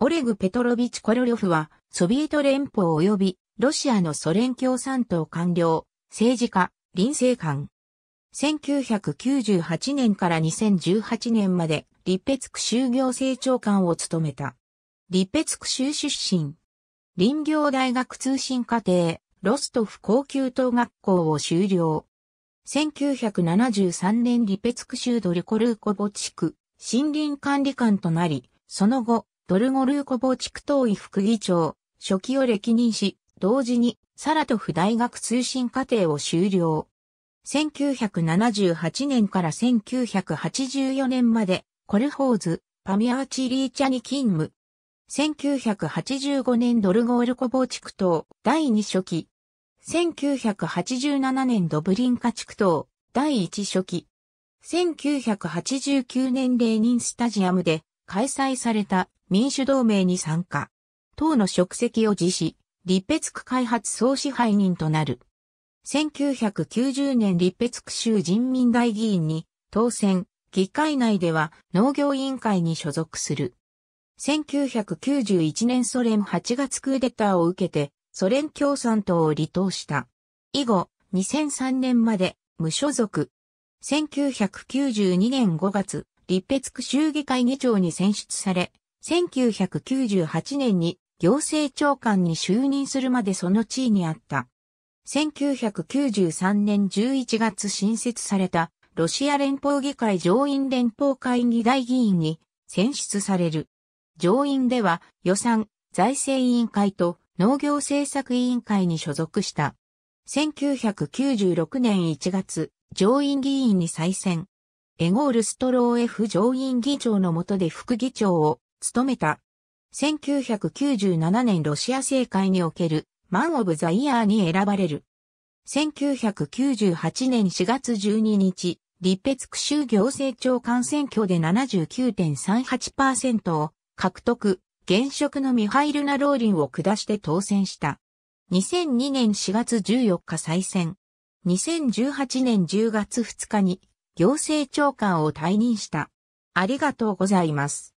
オレグ・ペトロビチ・コロリョフは、ソビエト連邦及び、ロシアのソ連共産党官僚、政治家、臨政官。1998年から2018年まで、リペツク州行政長官を務めた。リペツク州出身。林業大学通信課程、ロストフ高級等学校を修了。1973年リペツク州ドリコルーコボ地区、森林管理官となり、その後、ドルゴルーコボ地区党委副議長、初期を歴任し、同時にサラトフ大学通信課程を修了。1978年から1984年まで、コルホーズ、パミアーチリーチャに勤務。1985年ドルゴールコボ地区党第2初期。1987年ドブリンカ地区党第1初期。1989年レーニンスタジアムで開催された民主同盟に参加。党の職責を辞し、立別区開発総支配人となる。1990年立別区州人民大議員に当選、議会内では農業委員会に所属する。1991年ソ連8月クーデターを受けてソ連共産党を離党した。以後、2003年まで無所属。1992年5月、立別区州議会議長に選出され、1998年に行政長官に就任するまでその地位にあった。1993年11月新設されたロシア連邦議会上院連邦会議大議員に選出される。上院では予算、財政委員会と農業政策委員会に所属した。1996年1月、上院議員に再選。エゴール・ストローエフ上院議長の下で副議長を務めた。1997年ロシア政界におけるマン・オブ・ザ・イヤーに選ばれる。1998年4月12日、立ペ区州行政長官選挙で79.38%を獲得、現職のミハイル・ナローリンを下して当選した。2002年4月14日再選。2018年10月2日に行政長官を退任した。ありがとうございます。